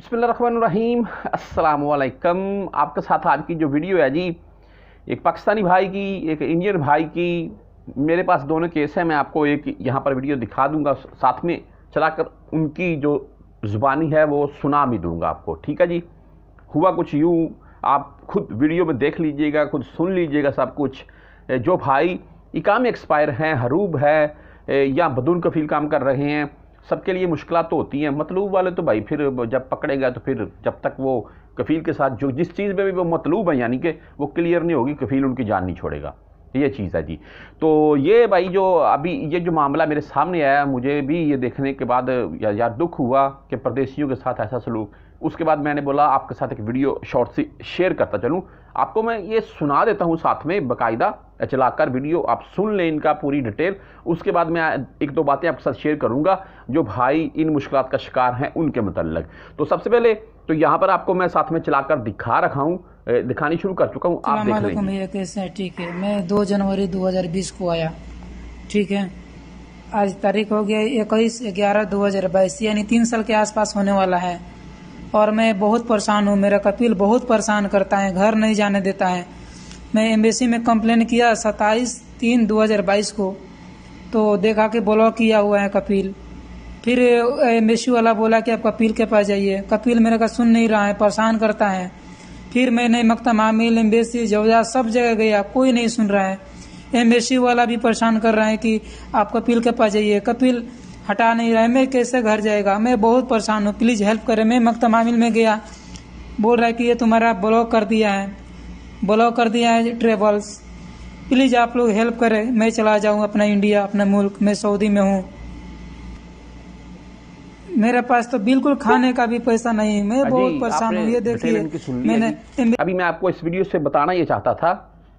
बसमीम असलकम आपके साथ आज की जो वीडियो है जी एक पाकिस्तानी भाई की एक इंडियन भाई की मेरे पास दोनों केस हैं मैं आपको एक यहाँ पर वीडियो दिखा दूँगा साथ में चलाकर उनकी जो ज़ुबानी है वो सुना भी दूँगा आपको ठीक है जी हुआ कुछ यूँ आप खुद वीडियो में देख लीजिएगा खुद सुन लीजिएगा सब कुछ जो भाई इकाम एक्सपायर हैं हरूब है या बदून कफील काम कर रहे हैं सबके लिए मुश्किल तो होती हैं मतलूब वाले तो भाई फिर जब पकड़ेगा तो फिर जब तक वो कफ़ील के साथ जो जिस चीज़ में भी वो मतलूब है यानी कि वो क्लियर नहीं होगी कफ़ील उनकी जान नहीं छोड़ेगा ये चीज़ है जी तो ये भाई जो अभी ये जो मामला मेरे सामने आया मुझे भी ये देखने के बाद यार दुख हुआ कि परदेशियों के साथ ऐसा सलूक उसके बाद मैंने बोला आपके साथ एक वीडियो शॉर्ट सी शेयर करता चलूँ आपको मैं ये सुना देता हूँ साथ में बकायदा चलाकर वीडियो आप सुन लें इनका पूरी डिटेल उसके बाद मैं एक दो बातें आपके साथ शेयर करूँगा जो भाई इन मुश्किल का शिकार हैं उनके मतलब तो सबसे पहले तो यहाँ पर आपको मैं साथ में चलाकर दिखा रखा हूँ दिखानी शुरू कर चुका हूँ आप देख लें कैसे ठीक है मैं दो जनवरी 2020 को आया ठीक है आज तारीख हो गया इक्कीस ग्यारह दो हजार बाईस यानी तीन साल के आसपास होने वाला है और मैं बहुत परेशान हूँ मेरा कपिल बहुत परेशान करता है घर नहीं जाने देता है मैं एम्बेसी में कंप्लेन किया सत्ताईस तीन दो हजार बाईस को तो देखा कि ब्लॉक किया हुआ है कपिल फिर एम्बेसी वाला बोला कि आप कपिल के पास जाइए कपिल मेरे का सुन नहीं रहा है परेशान करता है फिर मैंने मकता मामिल एम्बेसी जवजा सब जगह गया कोई नहीं सुन रहा है एम्बेसी वाला भी परेशान कर रहा है कि आप कपिल के पास जाइए कपिल हटा नहीं रहा है मैं कैसे घर जाएगा मैं बहुत परेशान हूँ प्लीज़ हेल्प करें मैं मकतम मामिल में गया बोल रहा है कि ये तुम्हारा ब्लॉक कर दिया है ब्लॉक कर दिया है ट्रेवल्स प्लीज़ आप लोग हेल्प करें मैं चला जाऊँ अपना इंडिया अपना मुल्क मैं सऊदी में हूँ मेरे पास तो बिल्कुल खाने का भी पैसा नहीं मैं हाँ बहुत परेशान हूँ ये देखिए मैंने अभी मैं आपको इस वीडियो से बताना ये चाहता था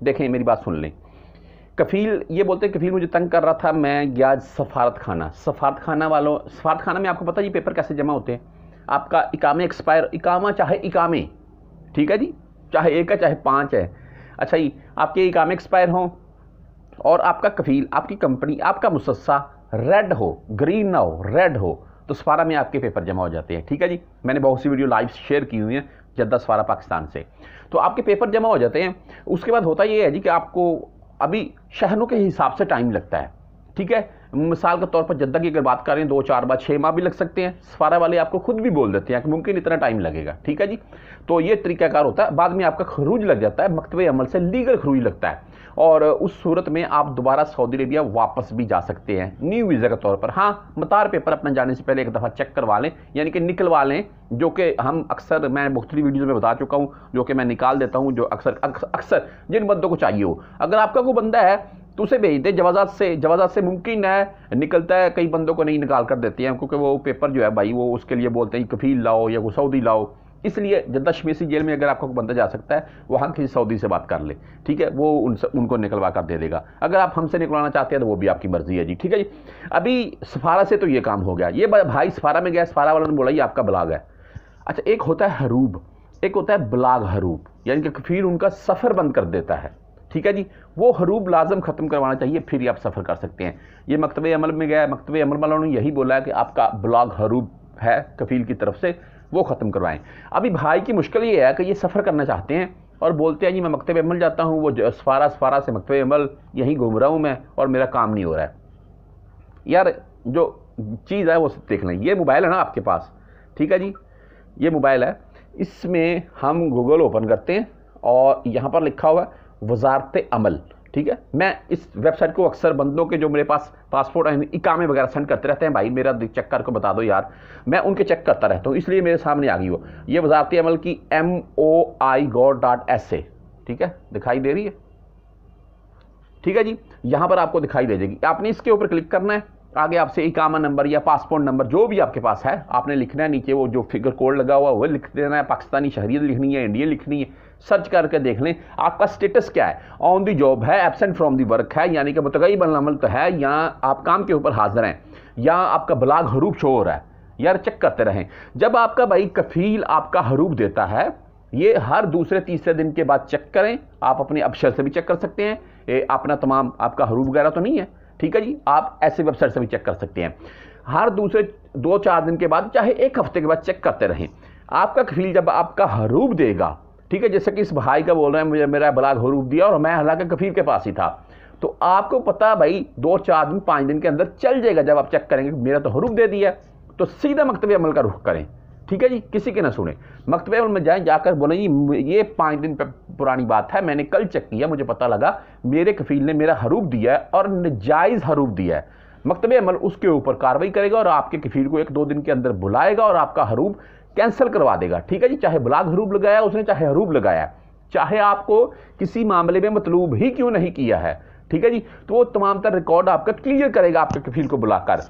देखें मेरी बात सुन लें कफील ये बोलते हैं कफील मुझे तंग कर रहा था मैं गया सफारत खाना सफारत खाना वालों सफारत खाना में आपको पता है ये पेपर कैसे जमा होते हैं आपका इकामे एक्सपायर इकामा चाहे इकामे ठीक है जी चाहे एक है चाहे पाँच है अच्छा जी आपके इकामे एक्सपायर हों और आपका कफील आपकी कंपनी आपका मुसस्सा रेड हो ग्रीन ना हो रेड हो तो सफारा में आपके पेपर जमा हो जाते हैं ठीक है जी मैंने बहुत सी वीडियो लाइव शेयर की हुई हैं जद्दा सफारा पाकिस्तान से तो आपके पेपर जमा हो जाते हैं उसके बाद होता ये है जी कि आपको अभी शहरों के हिसाब से टाइम लगता है ठीक है मिसाल के तौर पर जद्दा की अगर बात करें दो चार बार छः माह भी लग सकते हैं सफारा वाले आपको खुद भी बोल देते हैं कि मुमकिन इतना टाइम लगेगा ठीक है जी तो ये तरीकाकार होता है बाद में आपका खरूज लग जाता है मकतबे अमल से लीगल खरूज लगता है और उस सूरत में आप दोबारा सऊदी अरेबिया वापस भी जा सकते हैं न्यू वीज़ा के तौर पर हाँ मतार पेपर अपना जाने से पहले एक दफ़ा चेक करवा लें यानी कि निकलवा लें जो कि हम अक्सर मैं मुख्तलि वीडियोज़ में बता चुका हूँ जो कि मैं निकाल देता हूँ जो अक्सर अक्सर जिन बंदों को चाहिए हो अगर आपका कोई बंदा है तो उसे भेज दें जवाजात से जवाजात से मुमकिन है निकलता है कई बंदों को नहीं निकाल कर देते हैं क्योंकि वो पेपर जो है भाई वो उसके लिए बोलते हैं कफील लाओ या वो सऊदी लाओ इसलिए जद्दा जेल में अगर आपको बंदा जा सकता है वहाँ किसी सऊदी से बात कर ले ठीक है वो उन उनको निकलवा कर दे देगा अगर आप हमसे निकलवाना चाहते हैं तो वो भी आपकी मर्ज़ी है जी ठीक है जी अभी सफारा से तो ये काम हो गया ये भाई सफारा में गया सफारा वालों ने बोला ये आपका बलाग है अच्छा एक होता है हरूब एक होता है बलाग हरूब यानी कि फिर उनका सफ़र बंद कर देता है ठीक है जी वो हरूब लाजम ख़त्म करवाना चाहिए फिर ही आप सफ़र कर सकते हैं ये मकतब अमल में गया मकतब अमल वालों ने यही बोला है कि आपका ब्लाग हरूब है कफील की तरफ से वो ख़त्म करवाएं अभी भाई की मुश्किल ये है कि ये सफ़र करना चाहते हैं और बोलते हैं जी मैं मकतब अमल जाता हूँ वो सफारा सफारा से मकतब अमल यहीं घूम रहा हूँ मैं और मेरा काम नहीं हो रहा है यार जो चीज़ है वो सब देख लें ये मोबाइल है ना आपके पास ठीक है जी ये मोबाइल है इसमें हम गूगल ओपन करते हैं और यहाँ पर लिखा हुआ है वजारत अमल ठीक है मैं इस वेबसाइट को अक्सर बंदों के जो मेरे पास पासपोर्ट एंड इकामे वगैरह सेंड करते रहते हैं भाई मेरा चेक कर को बता दो यार मैं उनके चेक करता रहता हूँ इसलिए मेरे सामने आ गई वो ये वजारती अमल की M O I gov dot S A ठीक है दिखाई दे रही है ठीक है जी यहाँ पर आपको दिखाई दे जाएगी आपने इसके ऊपर क्लिक करना है आगे आपसे इकामा नंबर या पासपोर्ट नंबर जो भी आपके पास है आपने लिखना है नीचे वो जो फिगर कोड लगा हुआ वो लिख देना है पाकिस्तानी शहरीत लिखनी है इंडियन लिखनी है सर्च करके देख लें आपका स्टेटस क्या है ऑन दी जॉब है एबसेंट फ्रॉम दी वर्क है यानी कि मतगई अमल तो है या आप काम के ऊपर हाजिर हैं या आपका बलाग हरूप शो हो रहा है यार चेक करते रहें जब आपका भाई कफील आपका हरूप देता है ये हर दूसरे तीसरे दिन के बाद चेक करें आप अपने अफसर से भी चेक कर सकते हैं अपना तमाम आपका हरूप वगैरह तो नहीं है ठीक है जी आप ऐसे वेबसाइट से भी चेक कर सकते हैं हर दूसरे दो चार दिन के बाद चाहे एक हफ्ते के बाद चेक करते रहें आपका फील जब आपका हरूप देगा ठीक है जैसे कि इस भाई का बोल रहे हैं मुझे मेरा ब्लाग हरूप दिया और मैं हालांकि कफीर के पास ही था तो आपको पता भाई दो चार दिन पाँच दिन के अंदर चल जाएगा जब आप चेक करेंगे मेरा तो हरूप दे दिया तो सीधा मकतब अमल का रुख करें ठीक है जी किसी के ना सुने मकतबे में जाएं जाकर बोले जी ये पाँच दिन पुरानी बात है मैंने कल चेक किया मुझे पता लगा मेरे कफील ने मेरा हरूप दिया है और नजायज़ हरूप दिया है मकतब अमल उसके ऊपर कार्रवाई करेगा और आपके कफील को एक दो दिन के अंदर बुलाएगा और आपका हरूप कैंसिल करवा देगा ठीक है जी चाहे बुलाक हरूप लगाया उसने चाहे हरूप लगाया चाहे आपको किसी मामले में मतलूब ही क्यों नहीं किया है ठीक है जी तो वो तमाम तर रिकॉर्ड आपका क्लियर करेगा आपके कफील को बुलाकर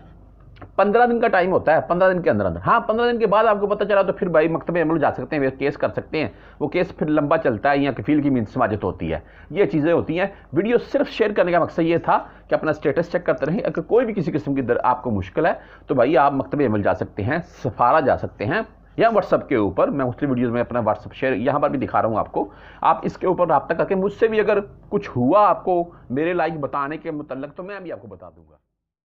पंद्रह दिन का टाइम होता है पंद्रह दिन के अंदर अंदर हाँ पंद्रह दिन के बाद आपको पता चला तो फिर भाई मकतबे अमल जा सकते हैं वे केस कर सकते हैं वो केस फिर लंबा चलता है या कफील की मीन समाजत होती है ये चीज़ें होती हैं वीडियो सिर्फ शेयर करने का मकसद ये था कि अपना स्टेटस चेक करते रहें अगर कोई भी किसी किस्म की दर आपको मुश्किल है तो भाई आप मकतबे अमल जा सकते हैं सफारा जा सकते हैं या व्हाट्सअप के ऊपर मैं उसकी वीडियोज़ में अपना व्हाट्सअप शेयर यहाँ पर भी दिखा रहा हूँ आपको आप इसके ऊपर रबता करके मुझसे भी अगर कुछ हुआ आपको मेरे लाइक बताने के मतलब तो मैं भी आपको बता दूंगा